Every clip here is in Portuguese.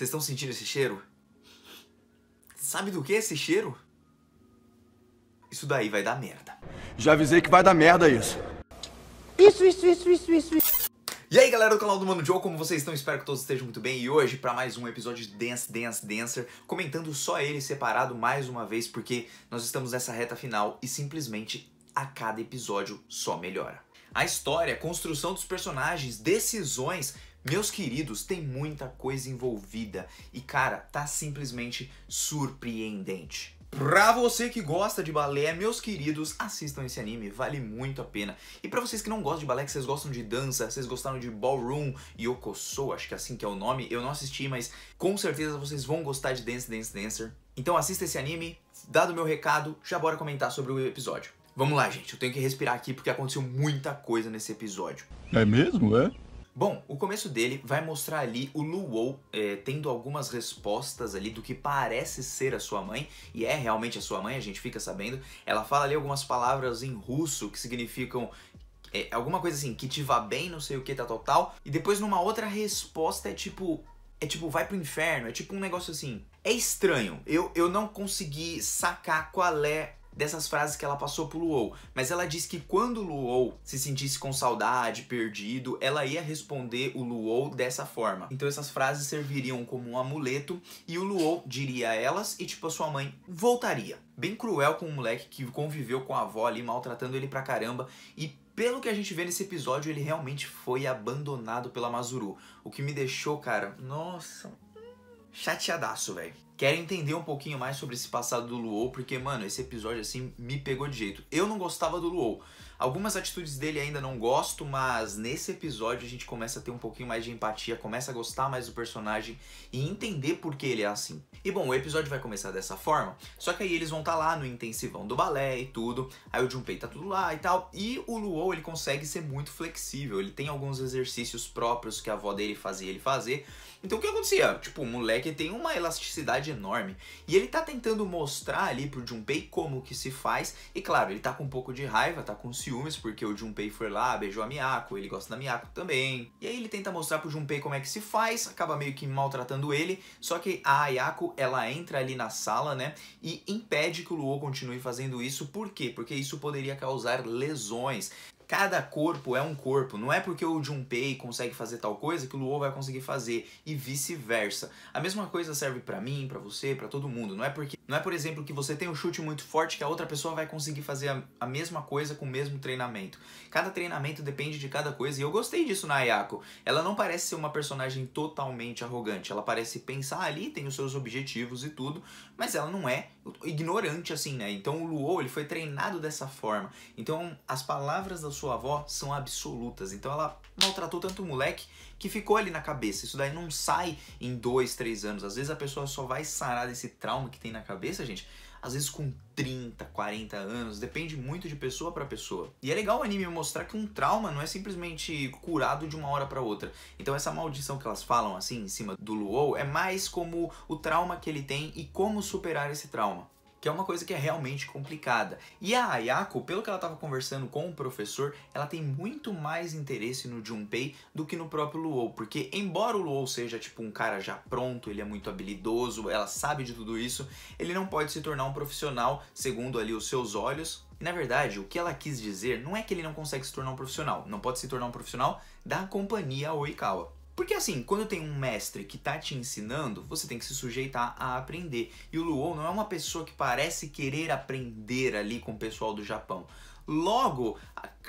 Vocês estão sentindo esse cheiro? Sabe do que é esse cheiro? Isso daí vai dar merda. Já avisei que vai dar merda isso. Isso, isso, isso, isso, isso. isso. E aí galera do canal do Mano Joe, como vocês estão? Espero que todos estejam muito bem. E hoje para mais um episódio de Dance Dance Dancer, comentando só ele separado mais uma vez, porque nós estamos nessa reta final e simplesmente a cada episódio só melhora. A história, a construção dos personagens, decisões, meus queridos, tem muita coisa envolvida e, cara, tá simplesmente surpreendente. Pra você que gosta de balé, meus queridos, assistam esse anime, vale muito a pena. E pra vocês que não gostam de balé, que vocês gostam de dança, vocês gostaram de Ballroom Yokoso, acho que é assim que é o nome, eu não assisti, mas com certeza vocês vão gostar de Dance Dance Dancer. Então assista esse anime, dado o meu recado, já bora comentar sobre o episódio. Vamos lá, gente, eu tenho que respirar aqui porque aconteceu muita coisa nesse episódio. É mesmo, é? Bom, o começo dele vai mostrar ali o Luo é, tendo algumas respostas ali do que parece ser a sua mãe, e é realmente a sua mãe, a gente fica sabendo. Ela fala ali algumas palavras em russo que significam é, alguma coisa assim, que te vá bem, não sei o que, tal, tal, tal. E depois numa outra resposta é tipo. É tipo, vai pro inferno, é tipo um negócio assim. É estranho. Eu, eu não consegui sacar qual é dessas frases que ela passou pro Luou, mas ela disse que quando o Luou se sentisse com saudade, perdido, ela ia responder o Luou dessa forma. Então essas frases serviriam como um amuleto e o Luou diria elas e tipo a sua mãe voltaria. Bem cruel com o um moleque que conviveu com a avó ali, maltratando ele pra caramba e pelo que a gente vê nesse episódio, ele realmente foi abandonado pela Mazuru. O que me deixou, cara, nossa, chateadaço, velho quero entender um pouquinho mais sobre esse passado do Luo, porque, mano, esse episódio assim me pegou de jeito. Eu não gostava do Luo. Algumas atitudes dele ainda não gosto, mas nesse episódio a gente começa a ter um pouquinho mais de empatia, começa a gostar mais do personagem e entender por que ele é assim. E bom, o episódio vai começar dessa forma, só que aí eles vão estar tá lá no intensivão do balé e tudo, aí o Junpei tá tudo lá e tal, e o Luo ele consegue ser muito flexível, ele tem alguns exercícios próprios que a avó dele fazia ele fazer, então o que acontecia? Tipo, o moleque tem uma elasticidade enorme e ele tá tentando mostrar ali pro Junpei como que se faz. E claro, ele tá com um pouco de raiva, tá com ciúmes porque o Junpei foi lá, beijou a Miyako, ele gosta da Miyako também. E aí ele tenta mostrar pro Junpei como é que se faz, acaba meio que maltratando ele, só que a Ayako, ela entra ali na sala, né, e impede que o Luo continue fazendo isso. Por quê? Porque isso poderia causar lesões. Cada corpo é um corpo. Não é porque o Junpei consegue fazer tal coisa que o Luo vai conseguir fazer e vice-versa. A mesma coisa serve para mim, para você, para todo mundo. Não é porque não é, por exemplo, que você tem um chute muito forte que a outra pessoa vai conseguir fazer a, a, mesma coisa com o mesmo treinamento. Cada treinamento depende de cada coisa e eu gostei disso na Ayako. Ela não parece ser uma personagem totalmente arrogante. Ela parece pensar ah, ali, tem os seus objetivos e tudo, mas ela não é ignorante assim, né? Então o Luo, ele foi treinado dessa forma. Então as palavras da sua avó são absolutas. Então ela maltratou tanto o moleque que ficou ali na cabeça. Isso daí não sai em dois, três anos. Às vezes a pessoa só vai sarar desse trauma que tem na cabeça cabeça, gente, às vezes com 30, 40 anos, depende muito de pessoa para pessoa. E é legal o anime mostrar que um trauma não é simplesmente curado de uma hora para outra. Então essa maldição que elas falam assim em cima do Luo é mais como o trauma que ele tem e como superar esse trauma que é uma coisa que é realmente complicada. E a Ayako, pelo que ela estava conversando com o professor, ela tem muito mais interesse no Junpei do que no próprio Luo, porque embora o Luo seja tipo um cara já pronto, ele é muito habilidoso, ela sabe de tudo isso, ele não pode se tornar um profissional segundo ali os seus olhos, e na verdade, o que ela quis dizer não é que ele não consegue se tornar um profissional, não pode se tornar um profissional da companhia Oikawa. Porque assim, quando tem um mestre que tá te ensinando, você tem que se sujeitar a aprender. E o Luo não é uma pessoa que parece querer aprender ali com o pessoal do Japão. Logo,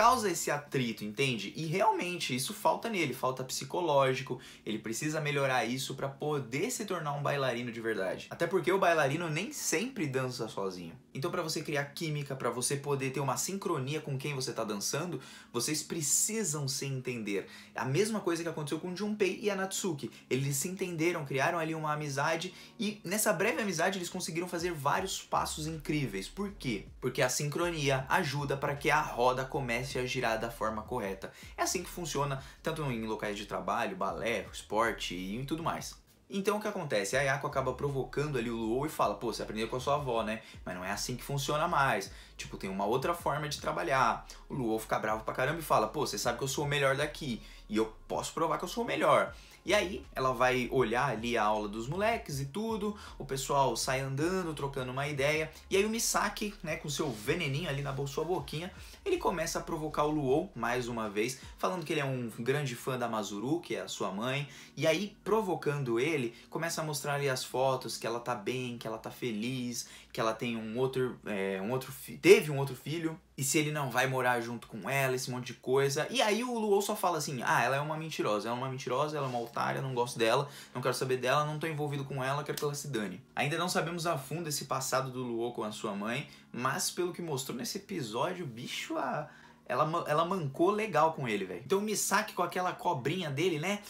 causa esse atrito, entende? E realmente isso falta nele, falta psicológico, ele precisa melhorar isso para poder se tornar um bailarino de verdade. Até porque o bailarino nem sempre dança sozinho. Então para você criar química, para você poder ter uma sincronia com quem você tá dançando, vocês precisam se entender. A mesma coisa que aconteceu com Junpei e a Natsuki. Eles se entenderam, criaram ali uma amizade e nessa breve amizade eles conseguiram fazer vários passos incríveis. Por quê? Porque a sincronia ajuda para que a roda comece a girar da forma correta. É assim que funciona tanto em locais de trabalho, balé, esporte e em tudo mais. Então o que acontece? A Yako acaba provocando ali o Luo e fala, pô, você aprendeu com a sua avó, né? Mas não é assim que funciona mais. Tipo, tem uma outra forma de trabalhar. O Luo fica bravo pra caramba e fala, pô, você sabe que eu sou o melhor daqui. E eu posso provar que eu sou o melhor. E aí ela vai olhar ali a aula dos moleques e tudo, o pessoal sai andando, trocando uma ideia, e aí o Misaki, né, com seu veneninho ali na sua boquinha, ele começa a provocar o Luo mais uma vez, falando que ele é um grande fã da Mazuru, que é a sua mãe, e aí provocando ele, começa a mostrar ali as fotos que ela tá bem, que ela tá feliz, que ela tem um outro, é, um outro teve um outro filho, e se ele não vai morar junto com ela, esse monte de coisa. E aí o Luo só fala assim: ah, ela é uma mentirosa, ela é uma mentirosa, ela é uma otária, não gosto dela, não quero saber dela, não tô envolvido com ela, quero que ela se dane. Ainda não sabemos a fundo esse passado do Luo com a sua mãe, mas pelo que mostrou nesse episódio, bicho, a. Ela, ela mancou legal com ele, velho. Então o Misaki com aquela cobrinha dele, né?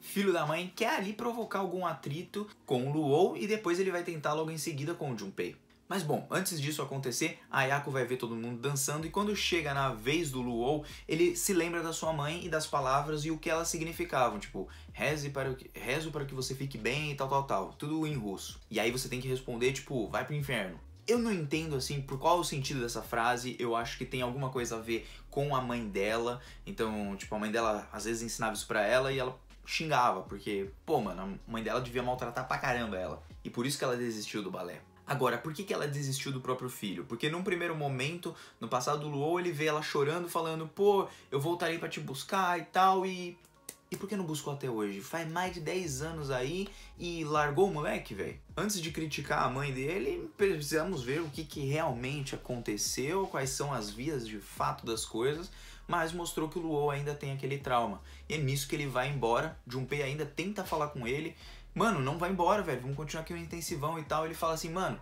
filho da mãe, quer ali provocar algum atrito com o Luo e depois ele vai tentar logo em seguida com o Junpei. Mas bom, antes disso acontecer, Ayako vai ver todo mundo dançando e quando chega na vez do Luo, ele se lembra da sua mãe e das palavras e o que elas significavam, tipo, reze para que, rezo para que você fique bem e tal, tal, tal, tudo em russo. E aí você tem que responder, tipo, vai pro inferno. Eu não entendo assim por qual o sentido dessa frase, eu acho que tem alguma coisa a ver com a mãe dela. Então, tipo, a mãe dela às vezes ensinava isso pra ela e ela xingava, porque, pô, mano, a mãe dela devia maltratar pra caramba ela. E por isso que ela desistiu do balé. Agora, por que, que ela desistiu do próprio filho? Porque num primeiro momento, no passado do Luo, ele vê ela chorando, falando, pô, eu voltarei para te buscar e tal, e. E por que não buscou até hoje? Faz mais de 10 anos aí e largou o moleque, velho. Antes de criticar a mãe dele, precisamos ver o que, que realmente aconteceu, quais são as vias de fato das coisas, mas mostrou que o Luo ainda tem aquele trauma. E é nisso que ele vai embora. Junpei ainda tenta falar com ele, mano, não vai embora, velho, vamos continuar aqui no intensivão e tal. Ele fala assim, mano,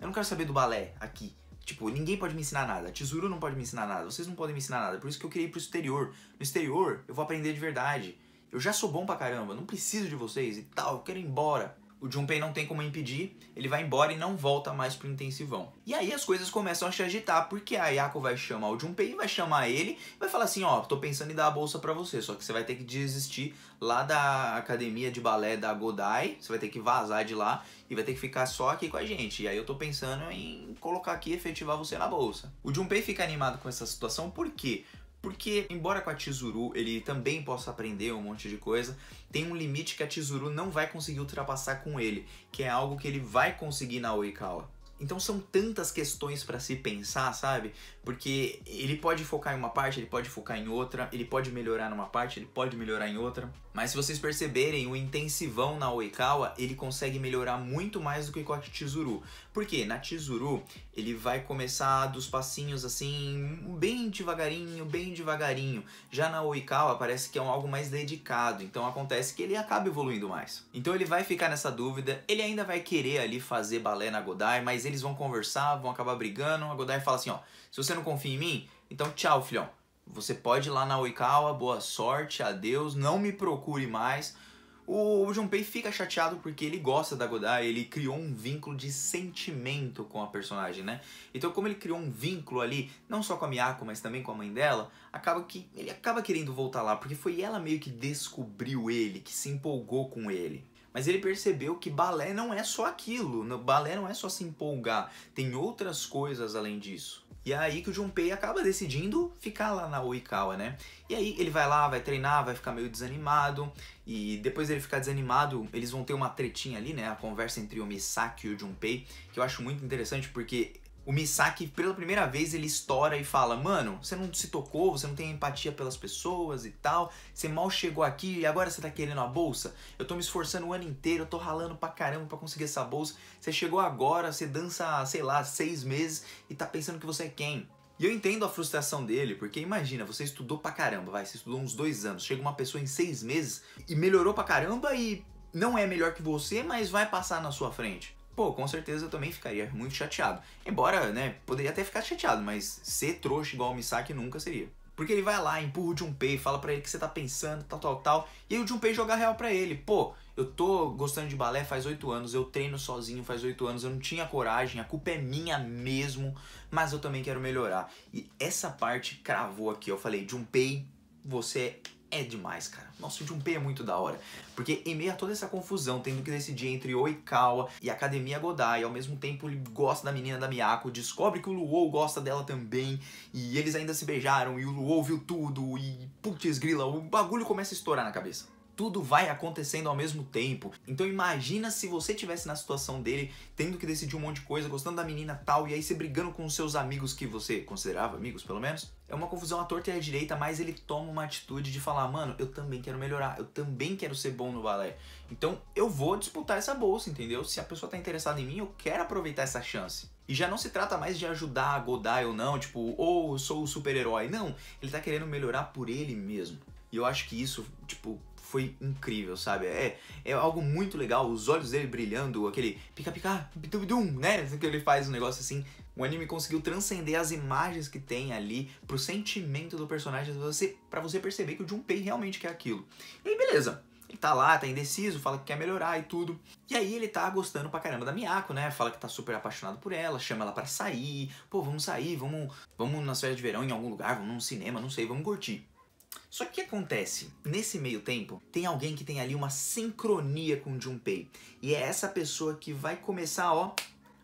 eu não quero saber do balé aqui. Tipo, ninguém pode me ensinar nada. A tesoura não pode me ensinar nada. Vocês não podem me ensinar nada. Por isso que eu queria ir pro exterior. No exterior, eu vou aprender de verdade. Eu já sou bom pra caramba, não preciso de vocês e tal, eu quero ir embora. O Junpei não tem como impedir, ele vai embora e não volta mais pro intensivão. E aí as coisas começam a se agitar, porque a Yako vai chamar o Junpei, vai chamar ele e vai falar assim, ó, tô pensando em dar a bolsa para você, só que você vai ter que desistir lá da academia de balé da Godai, você vai ter que vazar de lá e vai ter que ficar só aqui com a gente. E aí eu tô pensando em colocar aqui e efetivar você na bolsa. O Junpei fica animado com essa situação, por quê? Porque, embora com a Tizuru ele também possa aprender um monte de coisa, tem um limite que a Tizuru não vai conseguir ultrapassar com ele, que é algo que ele vai conseguir na Oikawa. Então são tantas questões para se pensar, sabe? Porque ele pode focar em uma parte, ele pode focar em outra, ele pode melhorar numa parte, ele pode melhorar em outra. Mas se vocês perceberem, o intensivão na Oikawa, ele consegue melhorar muito mais do que com a Chizuru. Por quê? Na Chizuru, ele vai começar dos passinhos assim, bem devagarinho, bem devagarinho. Já na Oikawa parece que é um algo mais dedicado, então acontece que ele acaba evoluindo mais. Então ele vai ficar nessa dúvida, ele ainda vai querer ali fazer balé na Godai, mas ele eles vão conversar, vão acabar brigando. A Godai fala assim, ó, se você não confia em mim, então tchau, filhão. Você pode ir lá na Oikawa, boa sorte, adeus, não me procure mais. O, o Junpei fica chateado porque ele gosta da Godai, ele criou um vínculo de sentimento com a personagem, né? Então como ele criou um vínculo ali, não só com a Miyako, mas também com a mãe dela, acaba que ele acaba querendo voltar lá, porque foi ela meio que descobriu ele, que se empolgou com ele. Mas ele percebeu que balé não é só aquilo, no balé não é só se empolgar, tem outras coisas além disso. E é aí que o Junpei acaba decidindo ficar lá na Oikawa, né? E aí ele vai lá, vai treinar, vai ficar meio desanimado, e depois ele ficar desanimado, eles vão ter uma tretinha ali, né? A conversa entre o Misaki e o Junpei, que eu acho muito interessante porque o Misaki, pela primeira vez, ele estoura e fala: Mano, você não se tocou, você não tem empatia pelas pessoas e tal, você mal chegou aqui e agora você tá querendo a bolsa? Eu tô me esforçando o ano inteiro, eu tô ralando pra caramba pra conseguir essa bolsa. Você chegou agora, você dança, sei lá, seis meses e tá pensando que você é quem? E eu entendo a frustração dele, porque imagina, você estudou pra caramba, vai, você estudou uns dois anos, chega uma pessoa em seis meses e melhorou pra caramba e não é melhor que você, mas vai passar na sua frente pô, com certeza eu também ficaria muito chateado. Embora, né, poderia até ficar chateado, mas ser trouxa igual o Misaki nunca seria. Porque ele vai lá, empurra o Junpei, fala para ele que você tá pensando, tal, tal, tal. E aí o Junpei joga real para ele. Pô, eu tô gostando de balé faz oito anos, eu treino sozinho faz oito anos, eu não tinha coragem, a culpa é minha mesmo, mas eu também quero melhorar. E essa parte cravou aqui, eu falei, Junpei, você é é demais, cara. Nossa, o Junpei é muito da hora. Porque em meio a toda essa confusão, tendo que decidir entre Oikawa e Academia Godai, ao mesmo tempo ele gosta da menina da Miyako, descobre que o Luo gosta dela também, e eles ainda se beijaram, e o Luo viu tudo, e putz grila, o bagulho começa a estourar na cabeça tudo vai acontecendo ao mesmo tempo. Então imagina se você tivesse na situação dele, tendo que decidir um monte de coisa, gostando da menina tal, e aí você brigando com os seus amigos que você considerava amigos, pelo menos. É uma confusão à torta e à direita, mas ele toma uma atitude de falar, mano, eu também quero melhorar, eu também quero ser bom no balé. Então eu vou disputar essa bolsa, entendeu? Se a pessoa tá interessada em mim, eu quero aproveitar essa chance. E já não se trata mais de ajudar a Godai ou não, tipo, ou oh, sou o super-herói. Não, ele tá querendo melhorar por ele mesmo. E eu acho que isso, tipo, foi incrível, sabe? É, é algo muito legal, os olhos dele brilhando, aquele pica-pica, bidum, né? Assim que ele faz um negócio assim. O anime conseguiu transcender as imagens que tem ali pro sentimento do personagem, pra você, pra você perceber que o Junpei realmente quer aquilo. E aí, beleza. Ele tá lá, tá indeciso, fala que quer melhorar e tudo. E aí ele tá gostando pra caramba da Miyako, né? Fala que tá super apaixonado por ela, chama ela pra sair. Pô, vamos sair, vamos, vamos nas férias de verão em algum lugar, vamos num cinema, não sei, vamos curtir. Só que o que acontece? Nesse meio tempo, tem alguém que tem ali uma sincronia com o Junpei. E é essa pessoa que vai começar, ó,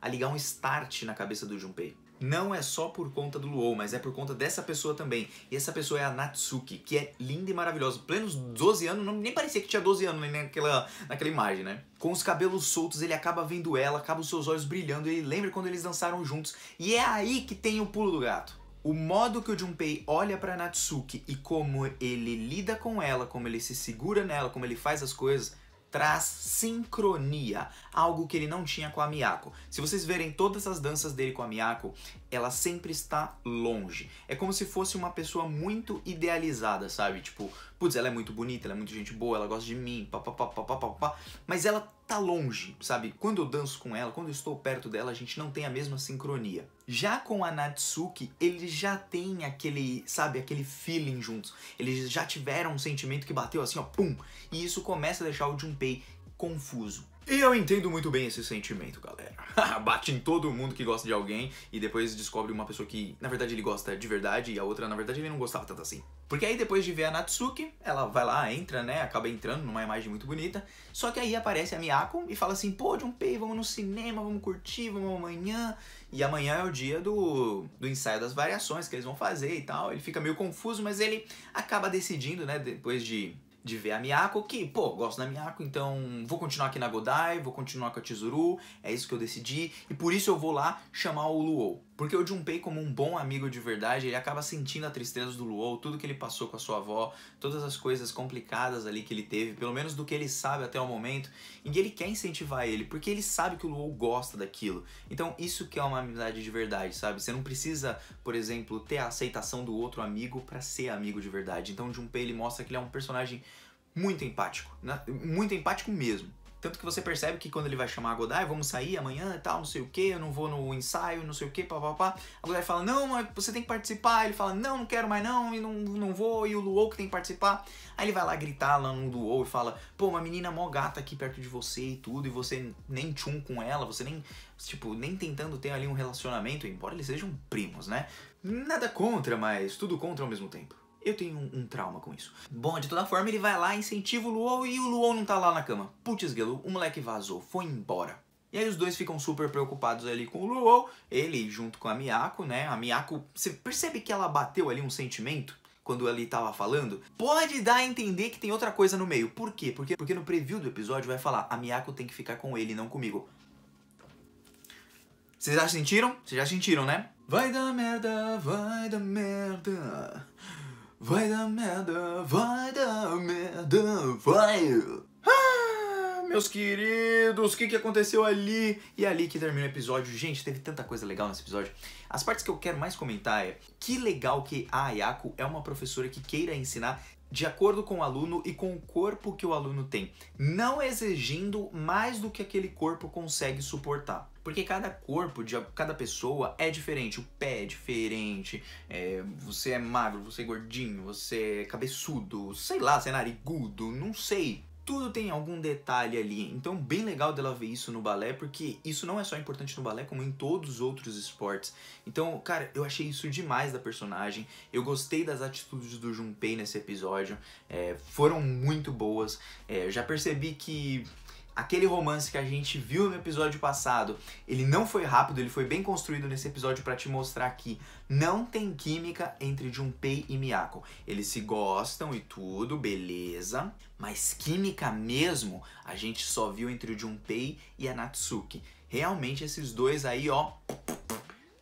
a ligar um start na cabeça do Junpei. Não é só por conta do Luo, mas é por conta dessa pessoa também. E essa pessoa é a Natsuki, que é linda e maravilhosa. Plenos 12 anos, não, nem parecia que tinha 12 anos né, naquela, naquela imagem, né? Com os cabelos soltos, ele acaba vendo ela, acaba os seus olhos brilhando, ele lembra quando eles dançaram juntos. E é aí que tem o pulo do gato. O modo que o Junpei olha para Natsuki e como ele lida com ela, como ele se segura nela, como ele faz as coisas, traz sincronia, algo que ele não tinha com a Miyako. Se vocês verem todas as danças dele com a Miyako, ela sempre está longe. É como se fosse uma pessoa muito idealizada, sabe? Tipo, putz, ela é muito bonita, ela é muito gente boa, ela gosta de mim, papapá, papapá, mas ela tá longe, sabe? Quando eu danço com ela, quando eu estou perto dela, a gente não tem a mesma sincronia. Já com a Natsuki, eles já têm aquele, sabe, aquele feeling juntos. Eles já tiveram um sentimento que bateu assim, ó, pum! E isso começa a deixar o Junpei confuso. E eu entendo muito bem esse sentimento, galera. Bate em todo mundo que gosta de alguém e depois descobre uma pessoa que, na verdade, ele gosta de verdade e a outra, na verdade, ele não gostava tanto assim. Porque aí depois de ver a Natsuki, ela vai lá, entra, né, acaba entrando numa imagem muito bonita, só que aí aparece a Miyako e fala assim, pô, Junpei, vamos no cinema, vamos curtir, vamos amanhã. E amanhã é o dia do, do ensaio das variações que eles vão fazer e tal. Ele fica meio confuso, mas ele acaba decidindo, né, depois de de ver a Miyako, que, pô, gosto da Miyako, então vou continuar aqui na Godai, vou continuar com a Chizuru, é isso que eu decidi, e por isso eu vou lá chamar o Luo. Porque o Junpei, como um bom amigo de verdade, ele acaba sentindo a tristeza do Luo, tudo que ele passou com a sua avó, todas as coisas complicadas ali que ele teve, pelo menos do que ele sabe até o momento, e ele quer incentivar ele, porque ele sabe que o Luo gosta daquilo. Então, isso que é uma amizade de verdade, sabe? Você não precisa, por exemplo, ter a aceitação do outro amigo para ser amigo de verdade. Então, o Junpei, ele mostra que ele é um personagem muito empático, né? muito empático mesmo. Tanto que você percebe que quando ele vai chamar a Godai, vamos sair amanhã e tal, não sei o que, eu não vou no ensaio, não sei o que, papapá. A Godai fala, não, mas você tem que participar. Ele fala, não, não quero mais não, e não, não vou, e o Luou que tem que participar. Aí ele vai lá gritar lá no Luou e fala, pô, uma menina mó gata aqui perto de você e tudo, e você nem tchum com ela, você nem, tipo, nem tentando ter ali um relacionamento, embora eles sejam primos, né? Nada contra, mas tudo contra ao mesmo tempo. Eu tenho um, um, trauma com isso. Bom, de toda forma, ele vai lá, incentiva o Luo e o Luo não tá lá na cama. Putz, Gelo, o moleque vazou, foi embora. E aí os dois ficam super preocupados ali com o Luo, ele junto com a Miyako, né? A Miyako, você percebe que ela bateu ali um sentimento? quando ele estava falando, pode dar a entender que tem outra coisa no meio. Por quê? Porque, porque no preview do episódio vai falar a Miyako tem que ficar com ele, não comigo. Vocês já sentiram? Vocês já sentiram, né? Vai dar merda, vai dar merda. Vai dar merda, vai dar merda, vai! Ah, meus queridos, o que, que aconteceu ali? E é ali que termina o episódio. Gente, teve tanta coisa legal nesse episódio. As partes que eu quero mais comentar é que legal que a Ayako é uma professora que queira ensinar de acordo com o aluno e com o corpo que o aluno tem, não exigindo mais do que aquele corpo consegue suportar. Porque cada corpo de cada pessoa é diferente, o pé é diferente, é, você é magro, você é gordinho, você é cabeçudo, sei lá, você é narigudo, não sei tudo tem algum detalhe ali. Então, bem legal dela ver isso no balé, porque isso não é só importante no balé, como em todos os outros esportes. Então, cara, eu achei isso demais da personagem. Eu gostei das atitudes do Junpei nesse episódio. É, foram muito boas. É, já percebi que Aquele romance que a gente viu no episódio passado, ele não foi rápido, ele foi bem construído nesse episódio para te mostrar que não tem química entre Junpei e Miyako. Eles se gostam e tudo, beleza, mas química mesmo a gente só viu entre o Junpei e a Natsuki. Realmente esses dois aí, ó,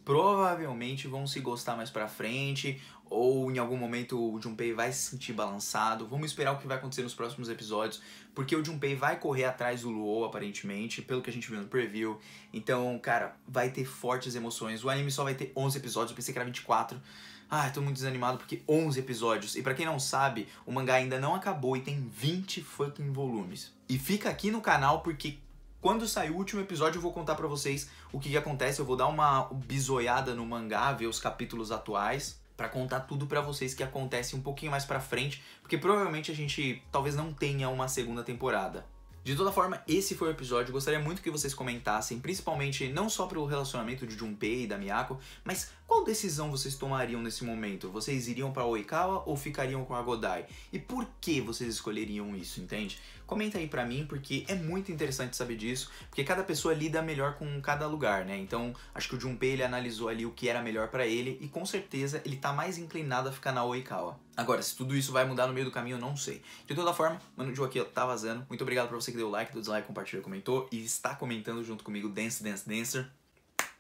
provavelmente vão se gostar mais pra frente, ou em algum momento o Junpei vai se sentir balançado. Vamos esperar o que vai acontecer nos próximos episódios, porque o Junpei vai correr atrás do Luo, aparentemente, pelo que a gente viu no preview. Então, cara, vai ter fortes emoções. O anime só vai ter 11 episódios, eu pensei que era 24. Ah, tô muito desanimado porque 11 episódios. E para quem não sabe, o mangá ainda não acabou e tem 20 fucking volumes. E fica aqui no canal porque quando sair o último episódio, eu vou contar para vocês o que, que, acontece. Eu vou dar uma bisoiada no mangá, ver os capítulos atuais para contar tudo para vocês que acontece um pouquinho mais para frente, porque provavelmente a gente talvez não tenha uma segunda temporada. De toda forma, esse foi o episódio. Gostaria muito que vocês comentassem, principalmente não só pro relacionamento de Junpei e da Miyako, mas qual decisão vocês tomariam nesse momento? Vocês iriam para Oikawa ou ficariam com a Godai? E por que vocês escolheriam isso, entende? Comenta aí para mim porque é muito interessante saber disso, porque cada pessoa lida melhor com cada lugar, né? Então, acho que o Junpei ele analisou ali o que era melhor para ele e com certeza ele tá mais inclinado a ficar na Oikawa. Agora, se tudo isso vai mudar no meio do caminho, eu não sei. De toda forma, mano, o aqui tá vazando. Muito obrigado pra você que deu like, deu dislike, compartilhou, comentou e está comentando junto comigo Dance Dance Dancer.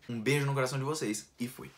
Um beijo no coração de vocês e fui.